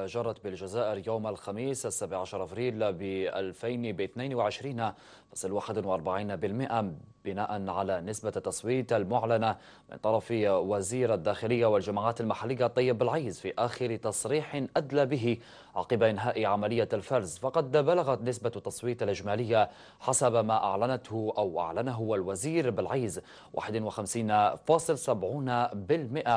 جرت بالجزائر يوم الخميس السابع عشر أفريل ب 2022 فصل 41% بناء على نسبة التصويت المعلنة من طرف وزير الداخلية والجماعات المحلية طيب العيز في آخر تصريح أدلى به عقب إنهاء عملية الفرز فقد بلغت نسبة التصويت الإجمالية حسب ما أعلنته أو أعلنه الوزير بالعيز 51.70%